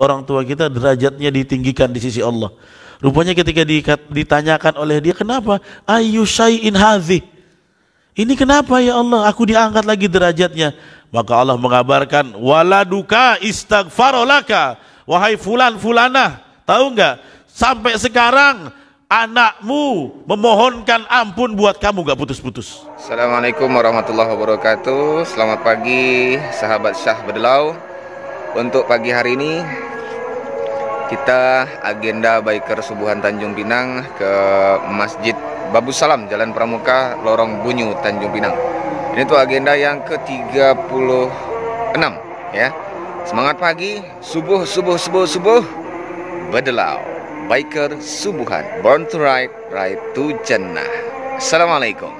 orang tua kita derajatnya ditinggikan di sisi Allah. Rupanya ketika ditanyakan oleh dia, kenapa? Ayu syai'in hazi. Ini kenapa ya Allah? Aku diangkat lagi derajatnya. Maka Allah mengabarkan, waladuka istaghfarolaka. Wahai fulan fulanah, tahu enggak? Sampai sekarang anakmu memohonkan ampun buat kamu gak putus-putus. Assalamualaikum warahmatullahi wabarakatuh. Selamat pagi sahabat Syah Bedelau. Untuk pagi hari ini kita agenda biker subuhan Tanjung Pinang ke Masjid Babu Salam Jalan Pramuka Lorong Bunyu Tanjung Pinang. Ini tuh agenda yang ke-36 ya. Semangat pagi, subuh subuh subuh subuh. Bedelau, biker subuhan, born to ride, ride to jannah. Assalamualaikum.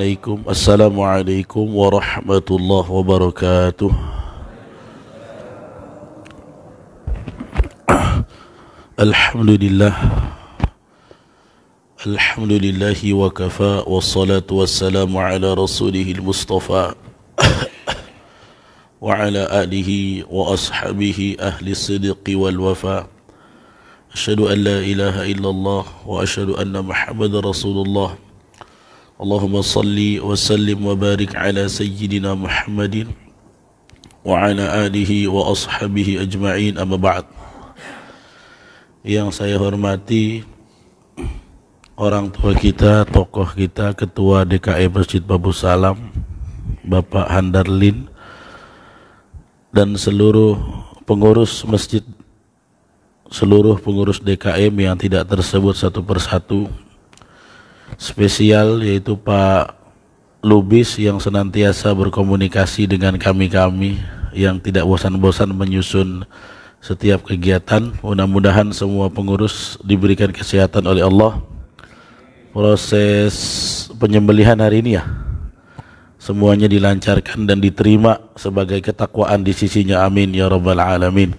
عليكم السلام عليكم ورحمة الله وبركاته الحمد لله الحمد لله وكفى والصلاة والسلام على رسوله المصطفى وعلى آله وأصحابه أهل الصدق والوفاء أشهد أن لا إله إلا الله وأشهد أن محمد رسول الله اللهم صل وسلم وبارك على سيدنا محمد وعلى آله وأصحابه أجمعين أما بعد yang saya hormati orang tua kita, tokoh kita, ketua DKI e Masjid Babu Salam, Bapak Handarlin, dan seluruh pengurus masjid, seluruh pengurus DKM e yang tidak tersebut satu persatu, spesial yaitu Pak Lubis yang senantiasa berkomunikasi dengan kami-kami yang tidak bosan-bosan menyusun setiap kegiatan. Mudah-mudahan semua pengurus diberikan kesehatan oleh Allah. Proses penyembelihan hari ini ya. Semuanya dilancarkan dan diterima sebagai ketakwaan di sisinya. Amin ya rabbal alamin.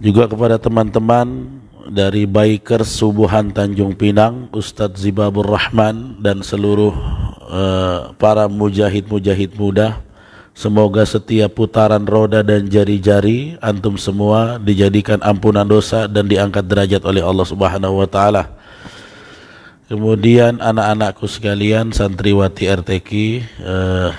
Juga kepada teman-teman dari biker Subuhan Tanjung Pinang, Ustadz Zibabur Rahman dan seluruh uh, para mujahid-mujahid muda. Semoga setiap putaran roda dan jari-jari antum semua dijadikan ampunan dosa dan diangkat derajat oleh Allah Subhanahu wa taala. Kemudian anak-anakku sekalian santriwati RTK eh,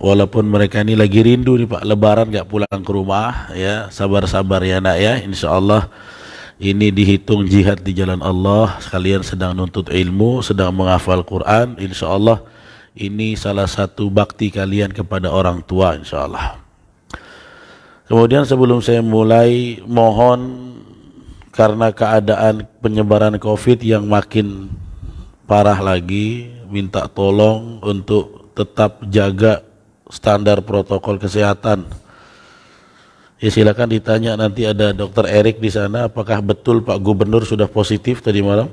walaupun mereka ini lagi rindu nih Pak lebaran nggak pulang ke rumah ya sabar-sabar ya nak ya insyaallah Allah ini dihitung jihad di jalan Allah kalian sedang nuntut ilmu sedang menghafal Quran insya Allah ini salah satu bakti kalian kepada orang tua insya Allah kemudian sebelum saya mulai mohon karena keadaan penyebaran covid yang makin parah lagi minta tolong untuk tetap jaga standar protokol kesehatan Ya silakan ditanya nanti ada Dokter Erik di sana. Apakah betul Pak Gubernur sudah positif tadi malam?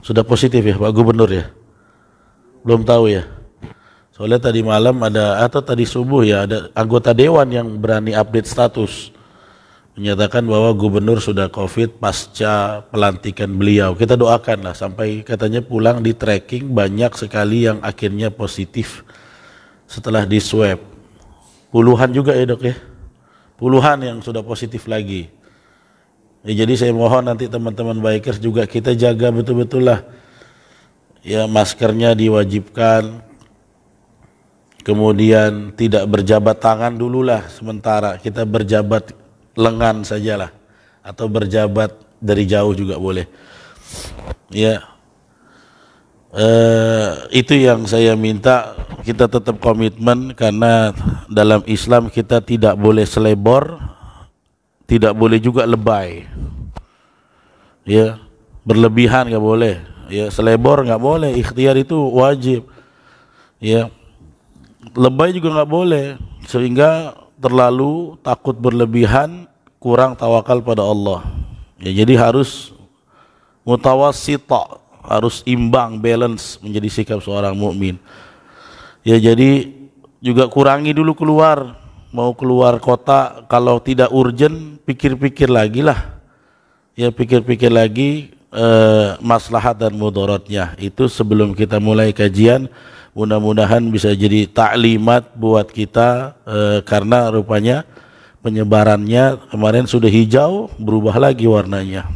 Sudah positif ya Pak Gubernur ya? Belum tahu ya. Soalnya tadi malam ada atau tadi subuh ya ada anggota dewan yang berani update status menyatakan bahwa gubernur sudah covid pasca pelantikan beliau. Kita doakan lah sampai katanya pulang di tracking banyak sekali yang akhirnya positif setelah di swab. Puluhan juga ya dok ya puluhan yang sudah positif lagi. Ya, jadi saya mohon nanti teman-teman bikers juga kita jaga betul-betul lah ya maskernya diwajibkan kemudian tidak berjabat tangan dululah sementara kita berjabat lengan sajalah atau berjabat dari jauh juga boleh ya Eh, itu yang saya minta kita tetap komitmen karena dalam Islam kita tidak boleh selebor tidak boleh juga lebay ya berlebihan nggak boleh ya selebor nggak boleh ikhtiar itu wajib ya lebay juga nggak boleh sehingga terlalu takut berlebihan kurang tawakal pada Allah ya, jadi harus mutawasita harus imbang balance menjadi sikap seorang mukmin ya jadi juga kurangi dulu keluar mau keluar kota kalau tidak urgent pikir-pikir lagi lah ya pikir-pikir lagi eh, maslahat dan mudaratnya itu sebelum kita mulai kajian mudah-mudahan bisa jadi taklimat buat kita eh, karena rupanya penyebarannya kemarin sudah hijau berubah lagi warnanya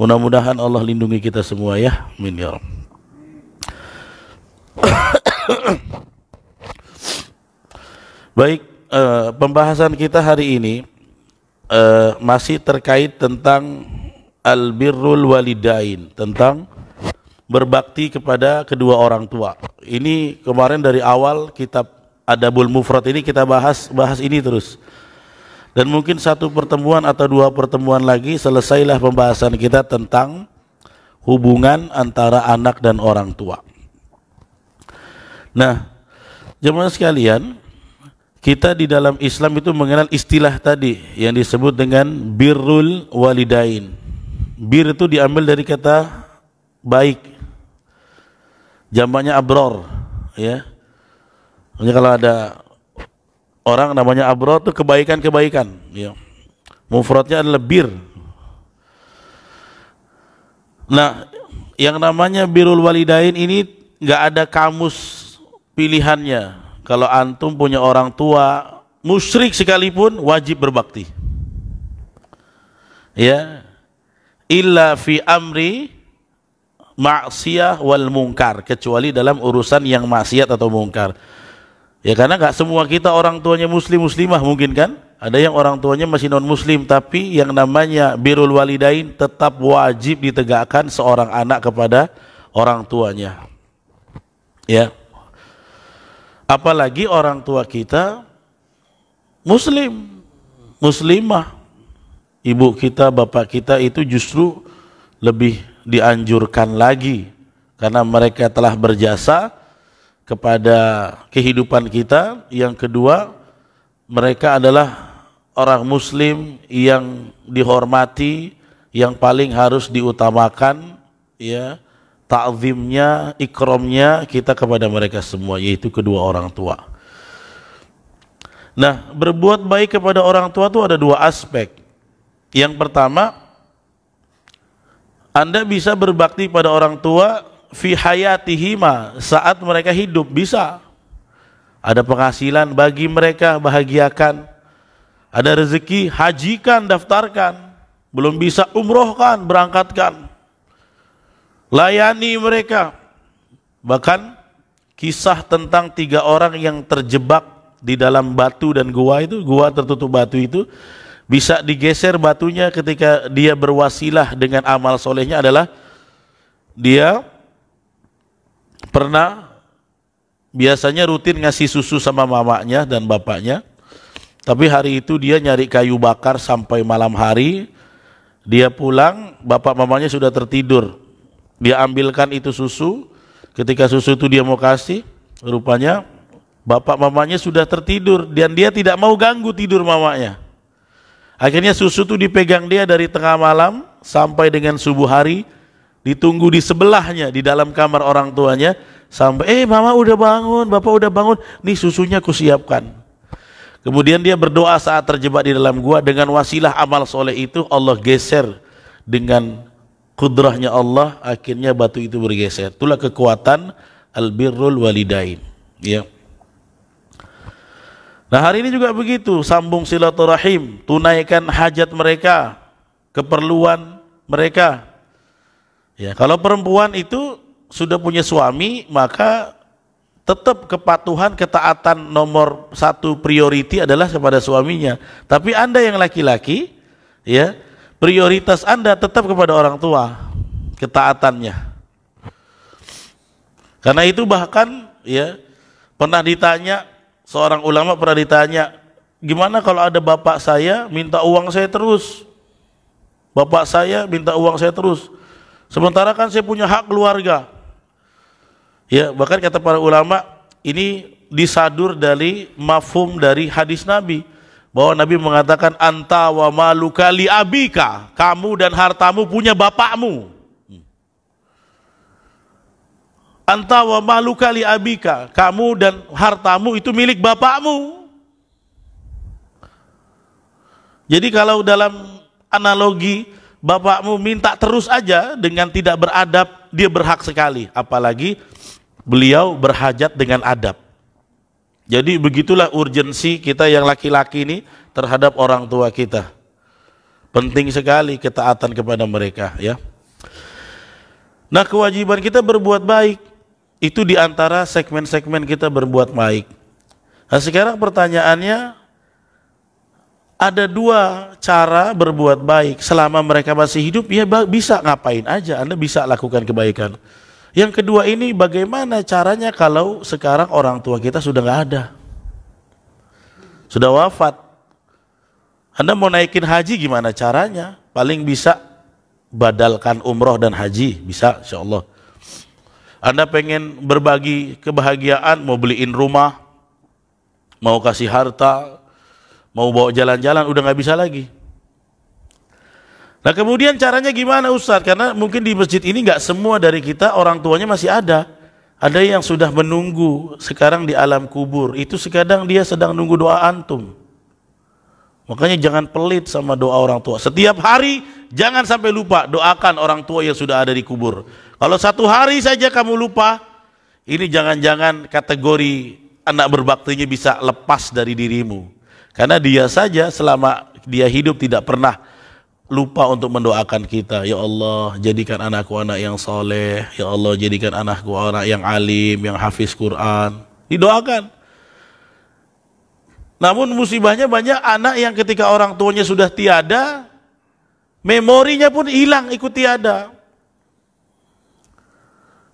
Mudah-mudahan Allah lindungi kita semua ya. Amin ya Baik, eh, pembahasan kita hari ini eh, masih terkait tentang albirrul walidain, tentang berbakti kepada kedua orang tua. Ini kemarin dari awal kitab Adabul Mufrad ini kita bahas bahas ini terus dan mungkin satu pertemuan atau dua pertemuan lagi selesailah pembahasan kita tentang hubungan antara anak dan orang tua. Nah, jemaah sekalian, kita di dalam Islam itu mengenal istilah tadi yang disebut dengan birrul walidain. Bir itu diambil dari kata baik. Jamaknya abror, ya. Hanya kalau ada orang namanya abro itu kebaikan-kebaikan ya. mufradnya adalah bir nah yang namanya birul walidain ini nggak ada kamus pilihannya kalau antum punya orang tua musyrik sekalipun wajib berbakti ya illa fi amri maksiyah wal mungkar kecuali dalam urusan yang maksiat atau mungkar Ya karena nggak semua kita orang tuanya muslim muslimah mungkin kan? Ada yang orang tuanya masih non muslim tapi yang namanya birul walidain tetap wajib ditegakkan seorang anak kepada orang tuanya. Ya. Apalagi orang tua kita muslim, muslimah. Ibu kita, bapak kita itu justru lebih dianjurkan lagi karena mereka telah berjasa kepada kehidupan kita. Yang kedua, mereka adalah orang muslim yang dihormati, yang paling harus diutamakan ya ta'zimnya, ikromnya kita kepada mereka semua yaitu kedua orang tua. Nah, berbuat baik kepada orang tua itu ada dua aspek. Yang pertama, Anda bisa berbakti pada orang tua fi hayatihima saat mereka hidup bisa ada penghasilan bagi mereka bahagiakan ada rezeki hajikan daftarkan belum bisa umrohkan berangkatkan layani mereka bahkan kisah tentang tiga orang yang terjebak di dalam batu dan gua itu gua tertutup batu itu bisa digeser batunya ketika dia berwasilah dengan amal solehnya adalah dia pernah biasanya rutin ngasih susu sama mamanya dan bapaknya. Tapi hari itu dia nyari kayu bakar sampai malam hari. Dia pulang, bapak mamanya sudah tertidur. Dia ambilkan itu susu. Ketika susu itu dia mau kasih, rupanya bapak mamanya sudah tertidur dan dia tidak mau ganggu tidur mamanya. Akhirnya susu itu dipegang dia dari tengah malam sampai dengan subuh hari ditunggu di sebelahnya di dalam kamar orang tuanya sampai eh mama udah bangun, bapak udah bangun, nih susunya kusiapkan siapkan. Kemudian dia berdoa saat terjebak di dalam gua dengan wasilah amal soleh itu Allah geser dengan kudrahnya Allah akhirnya batu itu bergeser. Itulah kekuatan albirrul walidain. Ya. Nah hari ini juga begitu, sambung silaturahim, tunaikan hajat mereka, keperluan mereka, Ya, kalau perempuan itu sudah punya suami, maka tetap kepatuhan, ketaatan nomor satu priority adalah kepada suaminya. Tapi Anda yang laki-laki, ya, prioritas Anda tetap kepada orang tua, ketaatannya. Karena itu bahkan ya pernah ditanya seorang ulama pernah ditanya gimana kalau ada bapak saya minta uang saya terus bapak saya minta uang saya terus Sementara kan saya punya hak keluarga. Ya, bahkan kata para ulama ini disadur dari mafhum dari hadis Nabi bahwa Nabi mengatakan anta wa maluka abika, kamu dan hartamu punya bapakmu. Anta wa maluka abika, kamu dan hartamu itu milik bapakmu. Jadi kalau dalam analogi bapakmu minta terus aja dengan tidak beradab, dia berhak sekali. Apalagi beliau berhajat dengan adab. Jadi begitulah urgensi kita yang laki-laki ini terhadap orang tua kita. Penting sekali ketaatan kepada mereka ya. Nah kewajiban kita berbuat baik. Itu diantara segmen-segmen kita berbuat baik. Nah sekarang pertanyaannya ada dua cara berbuat baik selama mereka masih hidup ya bisa ngapain aja Anda bisa lakukan kebaikan yang kedua ini bagaimana caranya kalau sekarang orang tua kita sudah nggak ada sudah wafat Anda mau naikin haji gimana caranya paling bisa badalkan umroh dan haji bisa insya Allah Anda pengen berbagi kebahagiaan mau beliin rumah mau kasih harta Mau bawa jalan-jalan udah nggak bisa lagi. Nah kemudian caranya gimana Ustadz? Karena mungkin di masjid ini nggak semua dari kita orang tuanya masih ada. Ada yang sudah menunggu sekarang di alam kubur. Itu sekadang dia sedang nunggu doa antum. Makanya jangan pelit sama doa orang tua. Setiap hari jangan sampai lupa doakan orang tua yang sudah ada di kubur. Kalau satu hari saja kamu lupa, ini jangan-jangan kategori anak berbaktinya bisa lepas dari dirimu. Karena dia saja selama dia hidup tidak pernah lupa untuk mendoakan kita. Ya Allah, jadikan anakku anak yang soleh. Ya Allah, jadikan anakku anak yang alim, yang hafiz Quran. Didoakan. Namun musibahnya banyak anak yang ketika orang tuanya sudah tiada, memorinya pun hilang ikut tiada.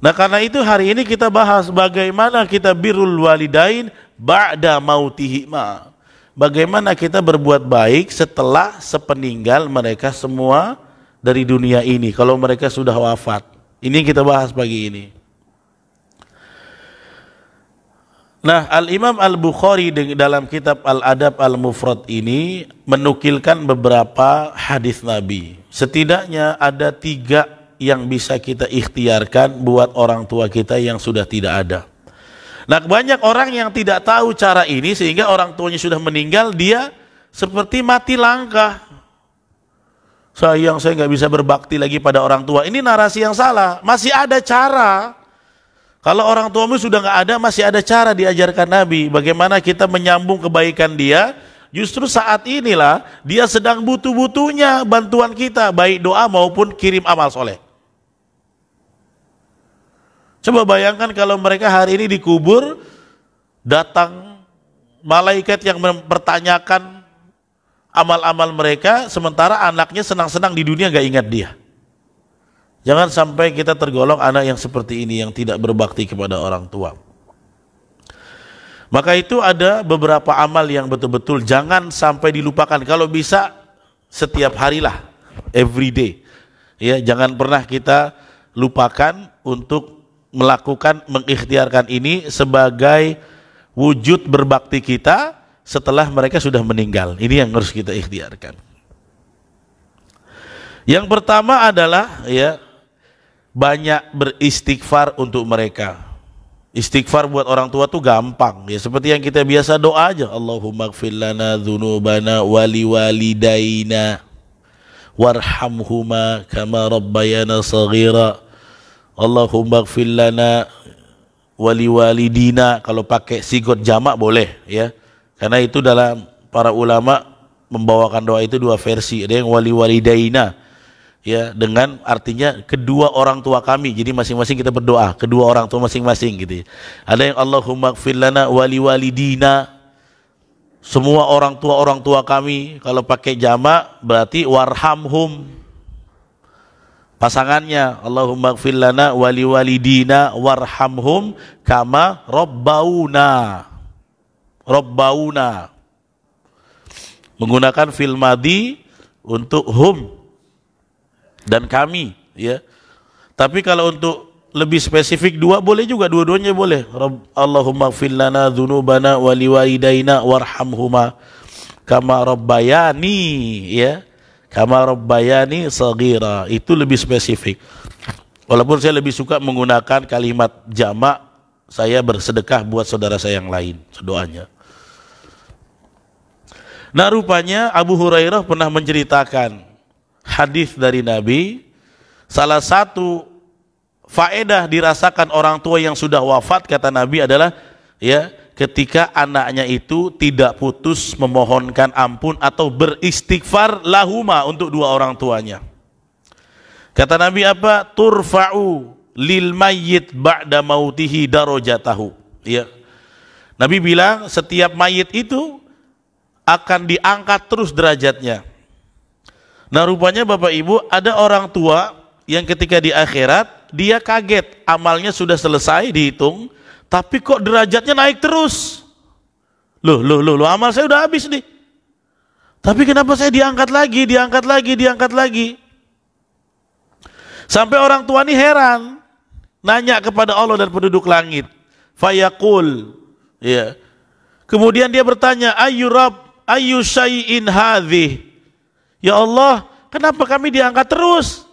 Nah karena itu hari ini kita bahas bagaimana kita birrul walidain ba'da mautihima bagaimana kita berbuat baik setelah sepeninggal mereka semua dari dunia ini kalau mereka sudah wafat. Ini kita bahas pagi ini. Nah, Al-Imam Al-Bukhari dalam kitab Al-Adab Al-Mufrad ini menukilkan beberapa hadis Nabi. Setidaknya ada tiga yang bisa kita ikhtiarkan buat orang tua kita yang sudah tidak ada. Nah banyak orang yang tidak tahu cara ini sehingga orang tuanya sudah meninggal dia seperti mati langkah. Sayang saya nggak bisa berbakti lagi pada orang tua. Ini narasi yang salah. Masih ada cara. Kalau orang tuamu sudah nggak ada, masih ada cara diajarkan Nabi. Bagaimana kita menyambung kebaikan dia. Justru saat inilah dia sedang butuh-butuhnya bantuan kita. Baik doa maupun kirim amal soleh. Coba bayangkan kalau mereka hari ini dikubur, datang malaikat yang mempertanyakan amal-amal mereka, sementara anaknya senang-senang di dunia gak ingat dia. Jangan sampai kita tergolong anak yang seperti ini yang tidak berbakti kepada orang tua. Maka itu ada beberapa amal yang betul-betul jangan sampai dilupakan. Kalau bisa setiap harilah, every day. Ya, jangan pernah kita lupakan untuk melakukan mengikhtiarkan ini sebagai wujud berbakti kita setelah mereka sudah meninggal. Ini yang harus kita ikhtiarkan. Yang pertama adalah ya banyak beristighfar untuk mereka. Istighfar buat orang tua tuh gampang ya seperti yang kita biasa doa aja Allahumma lana dzunubana wali walidaina warhamhuma kama rabbayana saghira Allahumma gfir lana wali walidina kalau pakai sigot jamak boleh ya karena itu dalam para ulama membawakan doa itu dua versi ada yang wali walidaina ya dengan artinya kedua orang tua kami jadi masing-masing kita berdoa kedua orang tua masing-masing gitu ya. ada yang Allahumma gfir lana wali walidina semua orang tua orang tua kami kalau pakai jamak berarti warhamhum pasangannya Allahumma gfirlana wali walidina warhamhum kama robbauna robbauna menggunakan fil madi untuk hum dan kami ya tapi kalau untuk lebih spesifik dua boleh juga dua-duanya boleh Allahumma Allahumma gfirlana dzunubana wali walidaina warhamhuma kama rabbayani ya Kama Rabbayani Sagira. Itu lebih spesifik. Walaupun saya lebih suka menggunakan kalimat jamak, saya bersedekah buat saudara saya yang lain, doanya. Nah rupanya Abu Hurairah pernah menceritakan hadis dari Nabi, salah satu faedah dirasakan orang tua yang sudah wafat kata Nabi adalah ya ketika anaknya itu tidak putus memohonkan ampun atau beristighfar lahuma untuk dua orang tuanya. Kata Nabi apa? Turfa'u lil mayyit ba'da mautihi darajatahu. Ya. Nabi bilang setiap mayit itu akan diangkat terus derajatnya. Nah rupanya Bapak Ibu ada orang tua yang ketika di akhirat dia kaget amalnya sudah selesai dihitung tapi kok derajatnya naik terus? Loh, loh, loh, loh, amal saya udah habis nih. Tapi kenapa saya diangkat lagi, diangkat lagi, diangkat lagi? Sampai orang tua ini heran, nanya kepada Allah dan penduduk langit. Fayaqul, ya. Kemudian dia bertanya, "Ayu Rab, ayu syai'in Hadih. Ya Allah, kenapa kami diangkat terus?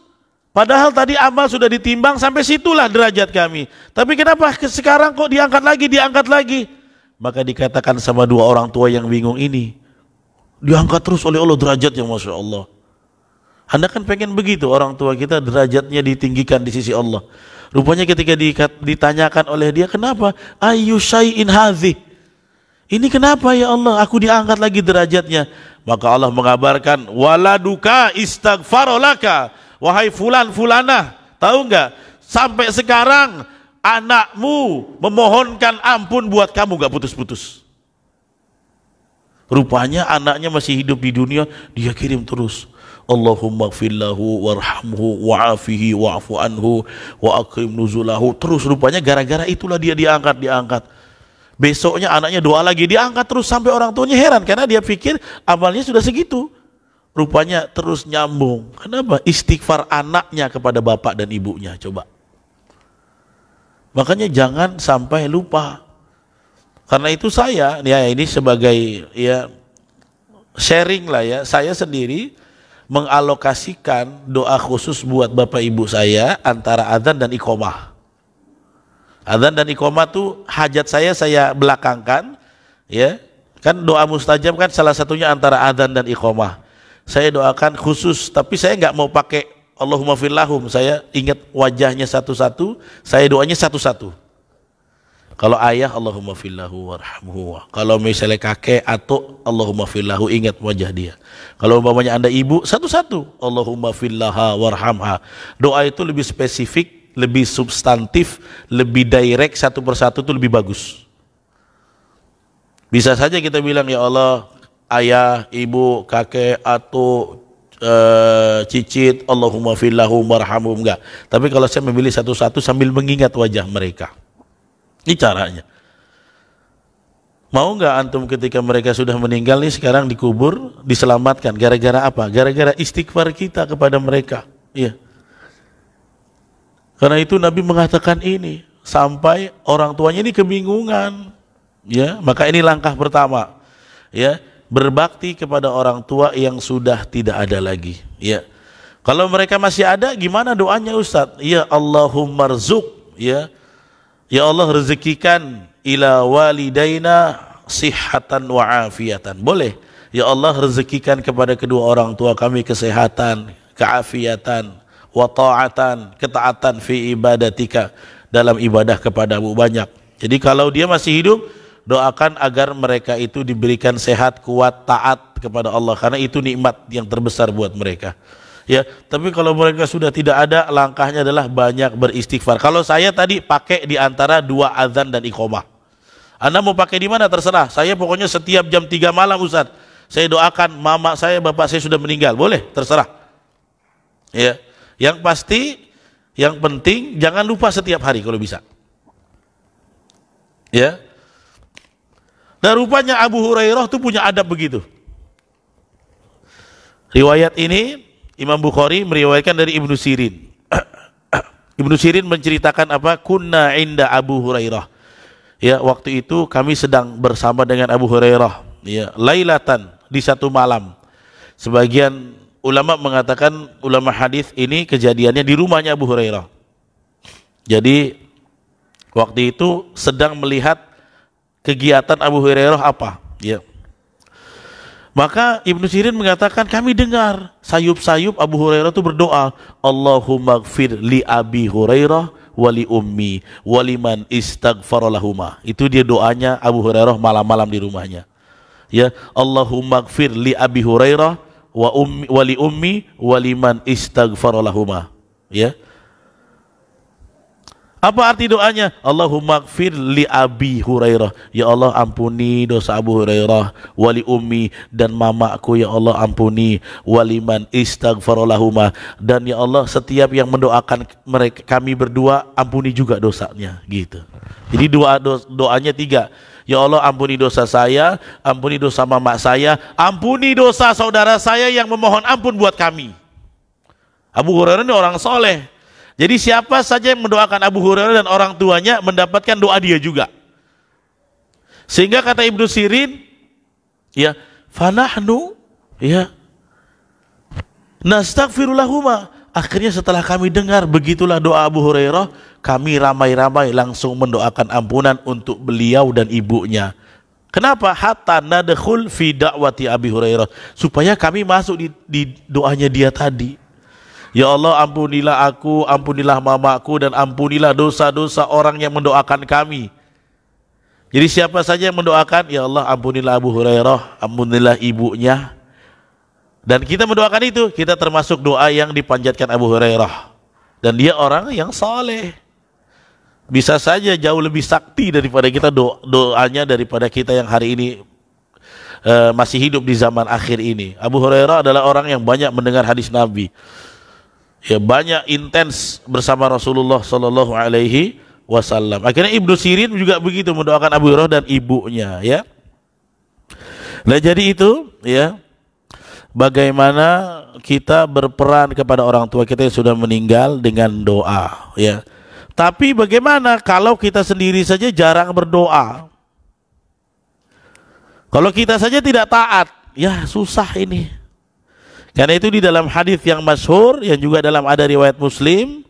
Padahal tadi amal sudah ditimbang sampai situlah derajat kami. Tapi kenapa sekarang kok diangkat lagi, diangkat lagi? Maka dikatakan sama dua orang tua yang bingung ini. Diangkat terus oleh Allah derajatnya Masya Allah. Anda kan pengen begitu orang tua kita derajatnya ditinggikan di sisi Allah. Rupanya ketika ditanyakan oleh dia, kenapa? Ayu syai'in hazi, Ini kenapa ya Allah? Aku diangkat lagi derajatnya. Maka Allah mengabarkan, waladuka istagfarolaka wahai fulan fulana, tahu nggak? Sampai sekarang anakmu memohonkan ampun buat kamu nggak putus-putus. Rupanya anaknya masih hidup di dunia, dia kirim terus. Allahumma gfirlahu warhamhu wa'afihi wa'afu anhu wa nuzulahu terus rupanya gara-gara itulah dia diangkat diangkat besoknya anaknya doa lagi diangkat terus sampai orang tuanya heran karena dia pikir amalnya sudah segitu rupanya terus nyambung. Kenapa? Istighfar anaknya kepada bapak dan ibunya, coba. Makanya jangan sampai lupa. Karena itu saya, ya ini sebagai ya sharing lah ya, saya sendiri mengalokasikan doa khusus buat bapak ibu saya antara adzan dan iqomah. Adzan dan iqomah tuh hajat saya saya belakangkan, ya. Kan doa mustajab kan salah satunya antara adzan dan iqomah saya doakan khusus tapi saya nggak mau pakai Allahumma fillahum saya ingat wajahnya satu-satu saya doanya satu-satu kalau ayah Allahumma fillahu warhamhu kalau misalnya kakek atau Allahumma fillahu ingat wajah dia kalau umpamanya anda ibu satu-satu Allahumma fillaha warhamha doa itu lebih spesifik lebih substantif lebih direct satu persatu itu lebih bagus bisa saja kita bilang ya Allah ayah, ibu, kakek, atau Uh, eh, cicit Allahumma fillahu marhamum enggak tapi kalau saya memilih satu-satu sambil mengingat wajah mereka ini caranya mau nggak antum ketika mereka sudah meninggal ini sekarang dikubur diselamatkan gara-gara apa gara-gara istighfar kita kepada mereka iya karena itu Nabi mengatakan ini sampai orang tuanya ini kebingungan ya maka ini langkah pertama ya berbakti kepada orang tua yang sudah tidak ada lagi. Ya. Kalau mereka masih ada, gimana doanya Ustaz? Ya Allahumma rzuk. Ya. ya Allah rezekikan ila walidaina sihatan wa afiatan. Boleh. Ya Allah rezekikan kepada kedua orang tua kami kesehatan, keafiatan, wa ta'atan, ketaatan fi ibadatika dalam ibadah kepadamu banyak. Jadi kalau dia masih hidup, doakan agar mereka itu diberikan sehat, kuat, taat kepada Allah karena itu nikmat yang terbesar buat mereka. Ya, tapi kalau mereka sudah tidak ada, langkahnya adalah banyak beristighfar. Kalau saya tadi pakai di antara dua azan dan iqomah. Anda mau pakai di mana terserah. Saya pokoknya setiap jam 3 malam Ustaz, saya doakan mama saya, bapak saya sudah meninggal. Boleh, terserah. Ya. Yang pasti, yang penting jangan lupa setiap hari kalau bisa. Ya, dan rupanya Abu Hurairah itu punya adab begitu. Riwayat ini Imam Bukhari meriwayatkan dari Ibnu Sirin. Ibnu Sirin menceritakan apa? Kunna inda Abu Hurairah. Ya, waktu itu kami sedang bersama dengan Abu Hurairah, ya, lailatan di satu malam. Sebagian ulama mengatakan ulama hadis ini kejadiannya di rumahnya Abu Hurairah. Jadi waktu itu sedang melihat kegiatan Abu Hurairah apa. Ya. Maka Ibnu Sirin mengatakan kami dengar sayup-sayup Abu Hurairah itu berdoa, Allahumma gfir li Abi Hurairah wali ummi wali man istagfarolahuma Itu dia doanya Abu Hurairah malam-malam di rumahnya. Ya, Allahumma gfir li Abi Hurairah wa ummi wali ummi waliman istagfarolahuma Ya. Apa arti doanya? Allahumma gfir li Abi Hurairah. Ya Allah ampuni dosa Abu Hurairah, wali ummi dan mamaku ya Allah ampuni, waliman istaghfarolahuma dan ya Allah setiap yang mendoakan mereka kami berdua ampuni juga dosanya gitu. Jadi doa doanya tiga. Ya Allah ampuni dosa saya, ampuni dosa mama saya, ampuni dosa saudara saya yang memohon ampun buat kami. Abu Hurairah ini orang soleh, jadi siapa saja yang mendoakan Abu Hurairah dan orang tuanya mendapatkan doa dia juga. Sehingga kata Ibnu Sirin, ya, fanahnu, ya, nastagfirullahuma. Akhirnya setelah kami dengar begitulah doa Abu Hurairah, kami ramai-ramai langsung mendoakan ampunan untuk beliau dan ibunya. Kenapa? Hatta nadkhul fi da'wati Abi Hurairah. Supaya kami masuk di, di doanya dia tadi. Ya Allah ampunilah aku, ampunilah mamaku dan ampunilah dosa-dosa orang yang mendoakan kami. Jadi siapa saja yang mendoakan, ya Allah ampunilah Abu Hurairah, ampunilah ibunya. Dan kita mendoakan itu, kita termasuk doa yang dipanjatkan Abu Hurairah. Dan dia orang yang saleh. Bisa saja jauh lebih sakti daripada kita do doanya daripada kita yang hari ini uh, masih hidup di zaman akhir ini. Abu Hurairah adalah orang yang banyak mendengar hadis Nabi ya banyak intens bersama Rasulullah Shallallahu Alaihi Wasallam. Akhirnya Ibnu Sirin juga begitu mendoakan Abu Hurairah dan ibunya, ya. Nah jadi itu, ya, bagaimana kita berperan kepada orang tua kita yang sudah meninggal dengan doa, ya. Tapi bagaimana kalau kita sendiri saja jarang berdoa? Kalau kita saja tidak taat, ya susah ini. Karena itu di dalam hadis yang masyhur yang juga dalam ada riwayat Muslim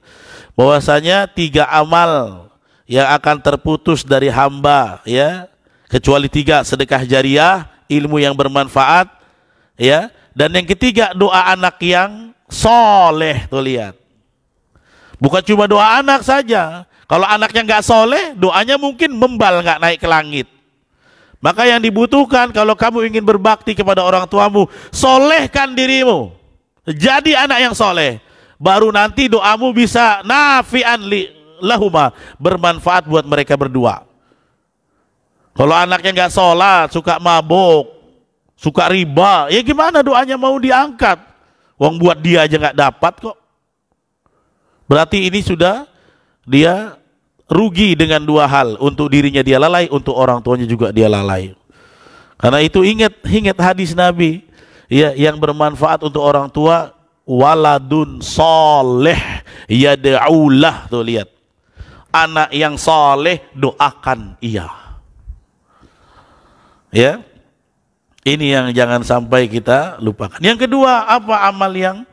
bahwasanya tiga amal yang akan terputus dari hamba ya kecuali tiga sedekah jariah ilmu yang bermanfaat ya dan yang ketiga doa anak yang soleh tuh lihat bukan cuma doa anak saja kalau anaknya nggak soleh doanya mungkin membal nggak naik ke langit maka yang dibutuhkan kalau kamu ingin berbakti kepada orang tuamu, solehkan dirimu. Jadi anak yang soleh. Baru nanti doamu bisa nafian li lahuma. Bermanfaat buat mereka berdua. Kalau anaknya nggak sholat, suka mabuk, suka riba, ya gimana doanya mau diangkat? Uang buat dia aja nggak dapat kok. Berarti ini sudah dia rugi dengan dua hal untuk dirinya dia lalai untuk orang tuanya juga dia lalai karena itu ingat ingat hadis Nabi ya yang bermanfaat untuk orang tua waladun soleh yadaulah tuh lihat anak yang soleh doakan ia ya ini yang jangan sampai kita lupakan yang kedua apa amal yang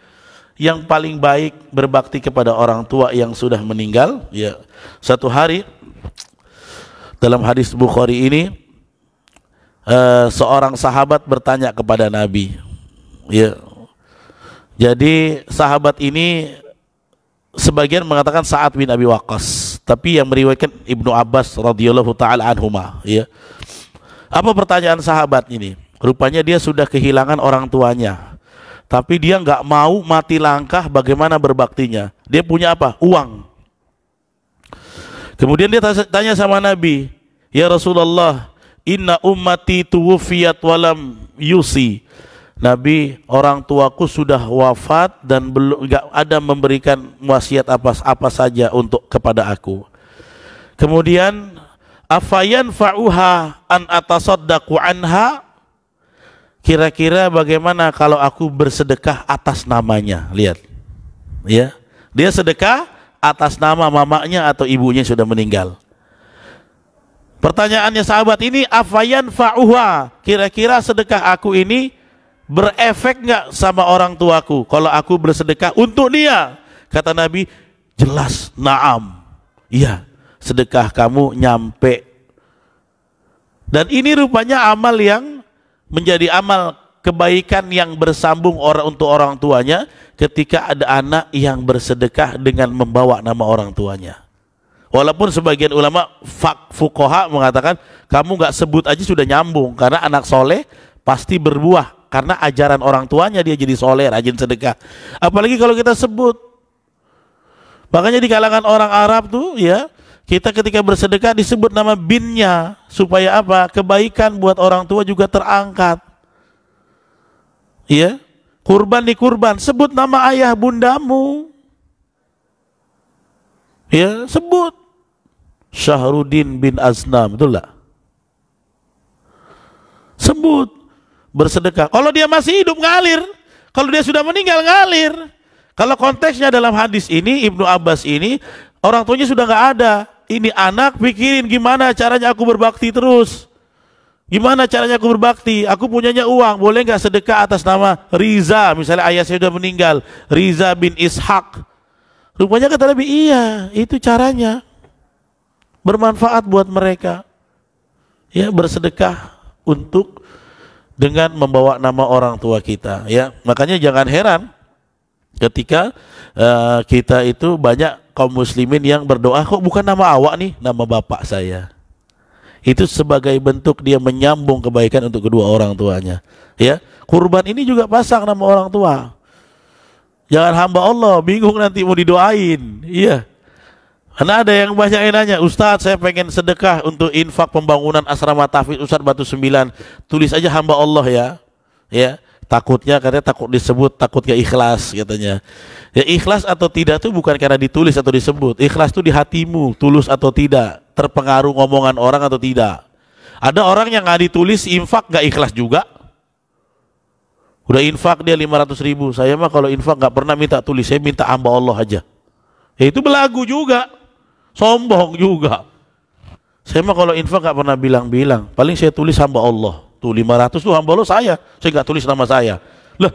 yang paling baik berbakti kepada orang tua yang sudah meninggal ya satu hari dalam hadis Bukhari ini uh, seorang sahabat bertanya kepada Nabi ya jadi sahabat ini sebagian mengatakan saat bin Abi Waqqas tapi yang meriwayatkan Ibnu Abbas radhiyallahu taala anhuma ya apa pertanyaan sahabat ini rupanya dia sudah kehilangan orang tuanya tapi dia nggak mau mati langkah bagaimana berbaktinya. Dia punya apa? Uang. Kemudian dia tanya sama Nabi, "Ya Rasulullah, inna ummati tuwufiyat walam yusi." Nabi, orang tuaku sudah wafat dan belum nggak ada memberikan wasiat apa apa saja untuk kepada aku. Kemudian afayan fa'uha an atasaddaqu anha kira-kira bagaimana kalau aku bersedekah atas namanya? Lihat. Ya. Dia sedekah atas nama mamanya atau ibunya sudah meninggal. Pertanyaannya sahabat ini afayan fa'uha kira-kira sedekah aku ini berefek nggak sama orang tuaku kalau aku bersedekah untuk dia kata Nabi jelas naam iya sedekah kamu nyampe dan ini rupanya amal yang menjadi amal kebaikan yang bersambung orang untuk orang tuanya ketika ada anak yang bersedekah dengan membawa nama orang tuanya. Walaupun sebagian ulama fak fukoha mengatakan kamu nggak sebut aja sudah nyambung karena anak soleh pasti berbuah karena ajaran orang tuanya dia jadi soleh rajin sedekah. Apalagi kalau kita sebut Makanya di kalangan orang Arab tuh ya kita ketika bersedekah disebut nama binnya supaya apa? Kebaikan buat orang tua juga terangkat. Ya. Kurban di kurban, sebut nama ayah bundamu. Ya, sebut. Syahrudin bin Aznam, betul lah. Sebut bersedekah. Kalau dia masih hidup ngalir, kalau dia sudah meninggal ngalir. Kalau konteksnya dalam hadis ini Ibnu Abbas ini orang tuanya sudah nggak ada, ini anak pikirin gimana caranya aku berbakti terus. Gimana caranya aku berbakti? Aku punyanya uang, boleh nggak sedekah atas nama Riza? Misalnya ayah saya sudah meninggal, Riza bin Ishak. Rupanya kata Nabi, iya, itu caranya. Bermanfaat buat mereka. Ya, bersedekah untuk dengan membawa nama orang tua kita. Ya, makanya jangan heran ketika uh, kita itu banyak kaum muslimin yang berdoa kok bukan nama awak nih nama bapak saya itu sebagai bentuk dia menyambung kebaikan untuk kedua orang tuanya ya kurban ini juga pasang nama orang tua jangan hamba Allah bingung nanti mau didoain iya karena ada yang banyak yang nanya, Ustadz saya pengen sedekah untuk infak pembangunan asrama tafid Ustadz Batu Sembilan. Tulis aja hamba Allah ya. Ya, takutnya katanya takut disebut takutnya ikhlas katanya ya ikhlas atau tidak tuh bukan karena ditulis atau disebut ikhlas tuh di hatimu tulus atau tidak terpengaruh ngomongan orang atau tidak ada orang yang nggak ditulis infak gak ikhlas juga udah infak dia 500 ribu saya mah kalau infak nggak pernah minta tulis saya minta amba Allah aja ya itu belagu juga sombong juga saya mah kalau infak nggak pernah bilang-bilang paling saya tulis hamba Allah Tuh 500 tuh hamba lo saya, saya nggak tulis nama saya. Loh,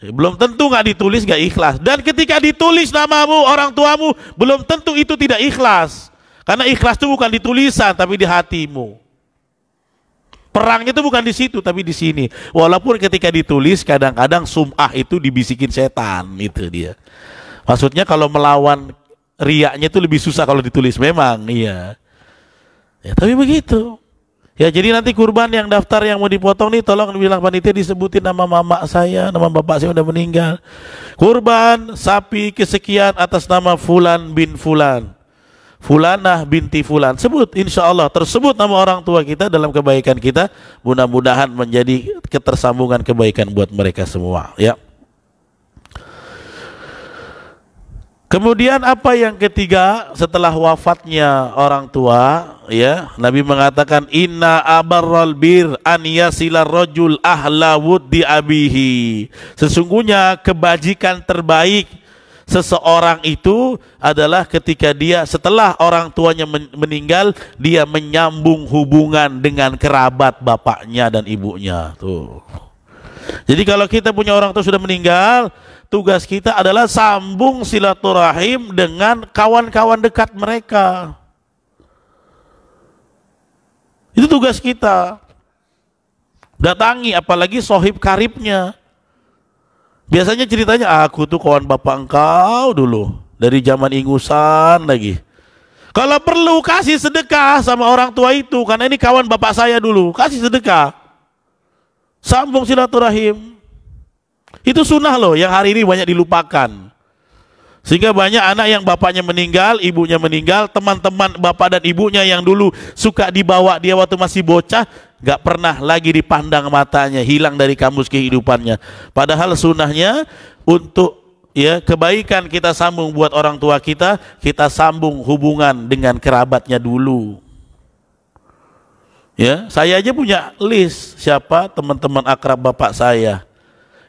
eh, belum tentu nggak ditulis nggak ikhlas. Dan ketika ditulis namamu, orang tuamu, belum tentu itu tidak ikhlas. Karena ikhlas itu bukan di tapi di hatimu. Perangnya itu bukan di situ, tapi di sini. Walaupun ketika ditulis, kadang-kadang sumah itu dibisikin setan, itu dia. Maksudnya kalau melawan riaknya itu lebih susah kalau ditulis, memang, iya. Ya, tapi begitu. Ya jadi nanti kurban yang daftar yang mau dipotong nih tolong bilang panitia disebutin nama mama saya, nama bapak saya udah meninggal. Kurban sapi kesekian atas nama Fulan bin Fulan. Fulanah binti Fulan. Sebut insya Allah tersebut nama orang tua kita dalam kebaikan kita. Mudah-mudahan menjadi ketersambungan kebaikan buat mereka semua. Ya. Kemudian apa yang ketiga setelah wafatnya orang tua ya Nabi mengatakan inna abarral bir an yasila rajul ahla wuddi abihi sesungguhnya kebajikan terbaik seseorang itu adalah ketika dia setelah orang tuanya meninggal dia menyambung hubungan dengan kerabat bapaknya dan ibunya tuh jadi kalau kita punya orang tua sudah meninggal tugas kita adalah sambung silaturahim dengan kawan-kawan dekat mereka. Itu tugas kita. Datangi apalagi sohib karibnya. Biasanya ceritanya aku tuh kawan bapak engkau dulu dari zaman ingusan lagi. Kalau perlu kasih sedekah sama orang tua itu karena ini kawan bapak saya dulu, kasih sedekah. Sambung silaturahim. Itu sunnah loh yang hari ini banyak dilupakan. Sehingga banyak anak yang bapaknya meninggal, ibunya meninggal, teman-teman bapak dan ibunya yang dulu suka dibawa dia waktu masih bocah, gak pernah lagi dipandang matanya, hilang dari kamus kehidupannya. Padahal sunnahnya untuk ya kebaikan kita sambung buat orang tua kita, kita sambung hubungan dengan kerabatnya dulu. Ya, saya aja punya list siapa teman-teman akrab bapak saya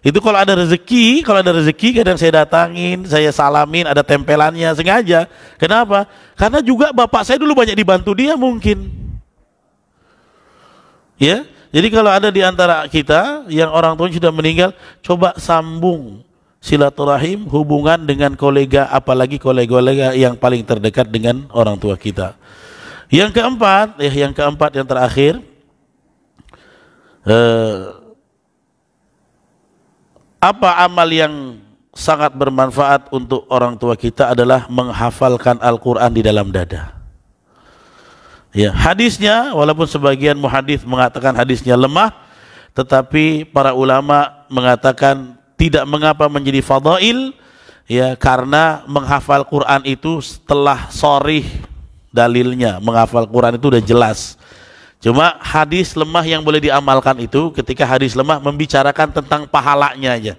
itu kalau ada rezeki, kalau ada rezeki kadang saya datangin, saya salamin, ada tempelannya sengaja. Kenapa? Karena juga bapak saya dulu banyak dibantu dia mungkin. Ya, jadi kalau ada di antara kita yang orang tua sudah meninggal, coba sambung silaturahim hubungan dengan kolega, apalagi kolega-kolega yang paling terdekat dengan orang tua kita. Yang keempat, eh, yang keempat yang terakhir, eh, apa amal yang sangat bermanfaat untuk orang tua kita adalah menghafalkan Al-Quran di dalam dada. Ya, hadisnya walaupun sebagian muhadis mengatakan hadisnya lemah, tetapi para ulama mengatakan tidak mengapa menjadi fadail ya karena menghafal Quran itu setelah sorih dalilnya menghafal Quran itu sudah jelas Cuma hadis lemah yang boleh diamalkan itu ketika hadis lemah membicarakan tentang pahalanya aja.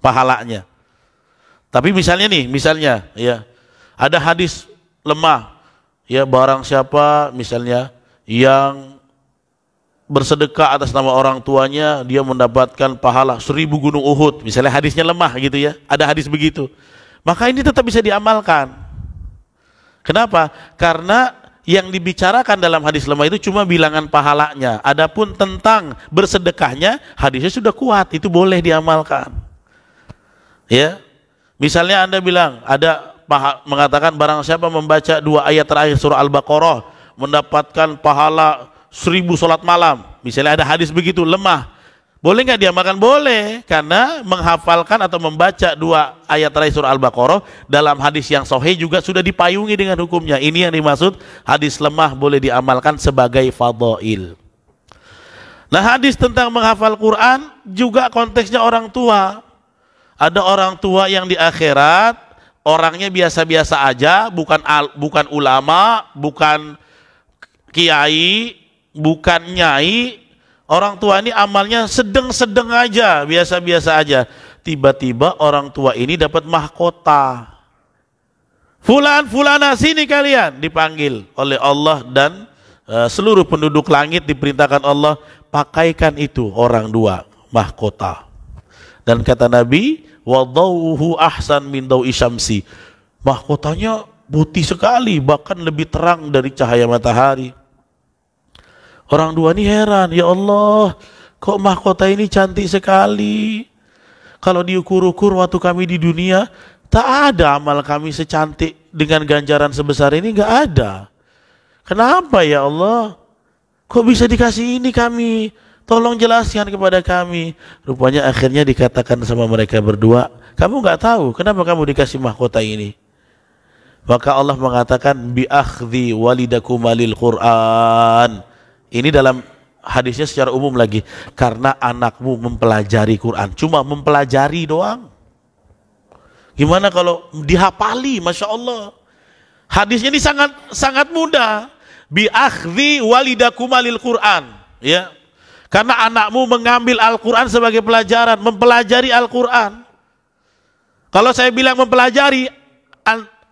Pahalanya. Tapi misalnya nih, misalnya ya ada hadis lemah ya barang siapa misalnya yang bersedekah atas nama orang tuanya dia mendapatkan pahala seribu gunung Uhud misalnya hadisnya lemah gitu ya ada hadis begitu maka ini tetap bisa diamalkan kenapa karena yang dibicarakan dalam hadis lemah itu cuma bilangan pahalanya. Adapun tentang bersedekahnya, hadisnya sudah kuat, itu boleh diamalkan. Ya. Misalnya Anda bilang ada paha, mengatakan barang siapa membaca dua ayat terakhir surah Al-Baqarah mendapatkan pahala seribu sholat malam. Misalnya ada hadis begitu lemah, boleh nggak dia makan? Boleh, karena menghafalkan atau membaca dua ayat terakhir surah Al-Baqarah dalam hadis yang sahih juga sudah dipayungi dengan hukumnya. Ini yang dimaksud hadis lemah boleh diamalkan sebagai fadha'il. Nah hadis tentang menghafal Quran juga konteksnya orang tua. Ada orang tua yang di akhirat orangnya biasa-biasa aja, bukan al, bukan ulama, bukan kiai, bukan nyai, Orang tua ini amalnya sedeng-sedeng aja, biasa-biasa aja. Tiba-tiba orang tua ini dapat mahkota. Fulan, fulana, sini kalian. Dipanggil oleh Allah dan uh, seluruh penduduk langit diperintahkan Allah, pakaikan itu orang dua, mahkota. Dan kata Nabi, wadauhu ahsan min dawi Mahkotanya putih sekali, bahkan lebih terang dari cahaya matahari. Orang dua ini heran, ya Allah, kok mahkota ini cantik sekali. Kalau diukur-ukur waktu kami di dunia, tak ada amal kami secantik dengan ganjaran sebesar ini, nggak ada. Kenapa ya Allah? Kok bisa dikasih ini kami? Tolong jelaskan kepada kami. Rupanya akhirnya dikatakan sama mereka berdua, kamu nggak tahu kenapa kamu dikasih mahkota ini. Maka Allah mengatakan bi akhdi walidakum Quran ini dalam hadisnya secara umum lagi. Karena anakmu mempelajari Quran. Cuma mempelajari doang. Gimana kalau dihafali, Masya Allah. Hadisnya ini sangat sangat mudah. Bi akhdi malil Quran. Ya. Karena anakmu mengambil Al-Quran sebagai pelajaran, mempelajari Al-Quran. Kalau saya bilang mempelajari,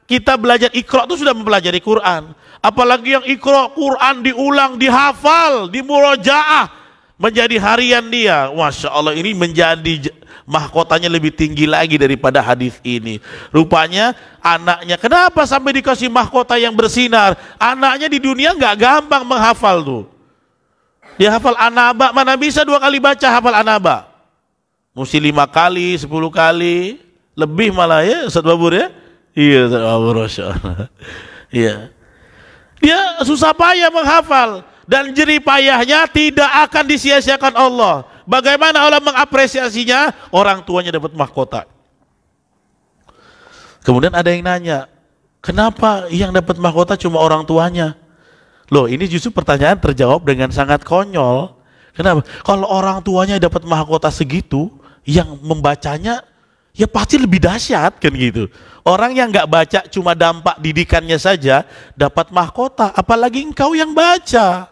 kita belajar ikro itu sudah mempelajari Quran. Apalagi yang ikro Quran diulang, dihafal, dimurojaah menjadi harian dia. Masya Allah ini menjadi mahkotanya lebih tinggi lagi daripada hadis ini. Rupanya anaknya, kenapa sampai dikasih mahkota yang bersinar? Anaknya di dunia nggak gampang menghafal tuh. Dia hafal anaba, mana bisa dua kali baca hafal anaba. Mesti lima kali, sepuluh kali, lebih malah ya Ustaz Babur ya. Iya Ustaz Babur Masya Allah. Iya. Dia susah payah menghafal dan jerih payahnya tidak akan disia-siakan Allah. Bagaimana Allah mengapresiasinya? Orang tuanya dapat mahkota. Kemudian ada yang nanya, kenapa yang dapat mahkota cuma orang tuanya? Loh, ini justru pertanyaan terjawab dengan sangat konyol. Kenapa? Kalau orang tuanya dapat mahkota segitu, yang membacanya ya pasti lebih dahsyat kan gitu. Orang yang nggak baca cuma dampak didikannya saja dapat mahkota, apalagi engkau yang baca.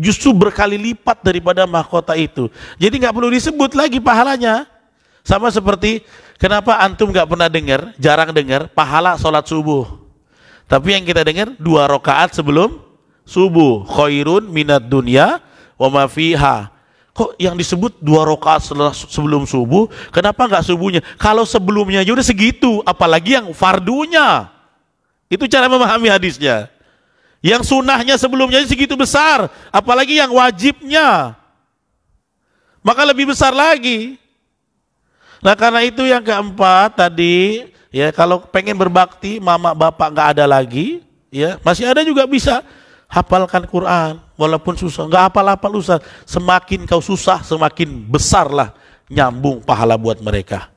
Justru berkali lipat daripada mahkota itu. Jadi nggak perlu disebut lagi pahalanya. Sama seperti kenapa antum nggak pernah dengar, jarang dengar pahala sholat subuh. Tapi yang kita dengar dua rakaat sebelum subuh. Khairun minat dunia wa ma kok yang disebut dua rokaat sebelum subuh, kenapa nggak subuhnya? Kalau sebelumnya aja segitu, apalagi yang fardunya. Itu cara memahami hadisnya. Yang sunnahnya sebelumnya segitu besar, apalagi yang wajibnya. Maka lebih besar lagi. Nah karena itu yang keempat tadi, ya kalau pengen berbakti, mama bapak nggak ada lagi, ya masih ada juga bisa hafalkan Quran walaupun susah. Enggak hafal-hafal susah. Semakin kau susah, semakin besarlah nyambung pahala buat mereka.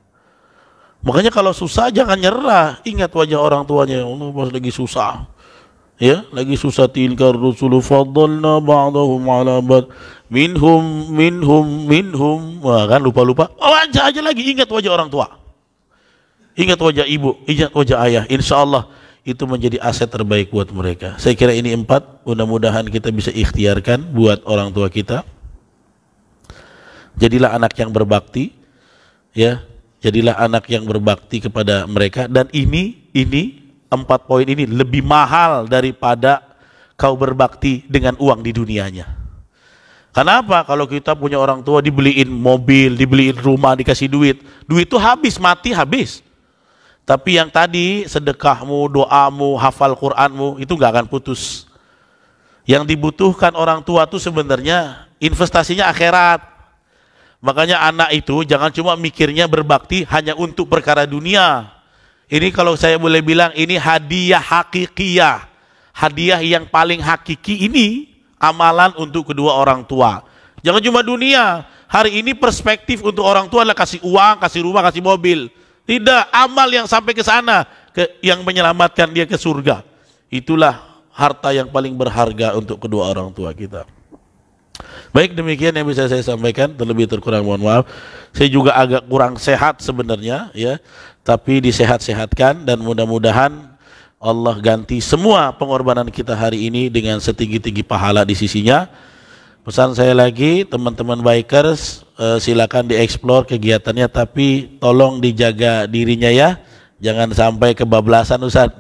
Makanya kalau susah jangan nyerah. Ingat wajah orang tuanya. Allah oh, pas lagi susah. Ya, lagi susah tilkar rusulu faddalna ba'dahum ala ba'd minhum minhum minhum. Wah, kan lupa-lupa. Wajah oh, aja lagi ingat wajah orang tua. Ingat wajah ibu, ingat wajah ayah. Insya Allah itu menjadi aset terbaik buat mereka. Saya kira ini empat, mudah-mudahan kita bisa ikhtiarkan buat orang tua kita. Jadilah anak yang berbakti, ya, jadilah anak yang berbakti kepada mereka. Dan ini, ini empat poin ini lebih mahal daripada kau berbakti dengan uang di dunianya. Kenapa? Kalau kita punya orang tua dibeliin mobil, dibeliin rumah, dikasih duit, duit itu habis, mati habis. Tapi yang tadi sedekahmu, doamu, hafal Qur'anmu itu nggak akan putus. Yang dibutuhkan orang tua tuh sebenarnya investasinya akhirat. Makanya anak itu jangan cuma mikirnya berbakti hanya untuk perkara dunia. Ini kalau saya boleh bilang ini hadiah hakikiyah. Hadiah yang paling hakiki ini amalan untuk kedua orang tua. Jangan cuma dunia. Hari ini perspektif untuk orang tua adalah kasih uang, kasih rumah, kasih mobil. Tidak amal yang sampai ke sana ke, yang menyelamatkan dia ke surga. Itulah harta yang paling berharga untuk kedua orang tua kita. Baik demikian yang bisa saya sampaikan terlebih terkurang mohon maaf. Saya juga agak kurang sehat sebenarnya ya, tapi disehat-sehatkan dan mudah-mudahan Allah ganti semua pengorbanan kita hari ini dengan setinggi-tinggi pahala di sisinya. Pesan saya lagi, teman-teman bikers, eh, silakan dieksplor kegiatannya, tapi tolong dijaga dirinya ya, jangan sampai kebablasan Ustaz.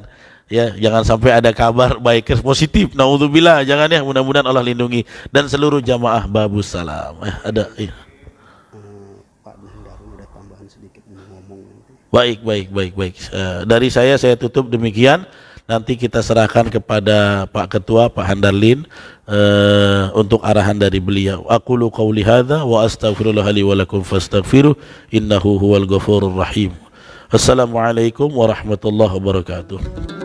Ya, jangan sampai ada kabar bikers positif. Nauzubillah, jangan ya. Mudah-mudahan Allah lindungi dan seluruh jamaah Babus Salam. Eh, ada. Ya. Baik, baik, baik, baik. Eh, dari saya saya tutup demikian. nanti kita serahkan kepada Pak Ketua Pak Handarlin uh, eh, untuk arahan dari beliau. Aku lu kau lihada wa astaghfirullahi wa lakum fastaghfiru innahu huwal ghafurur rahim. Assalamualaikum warahmatullahi wabarakatuh.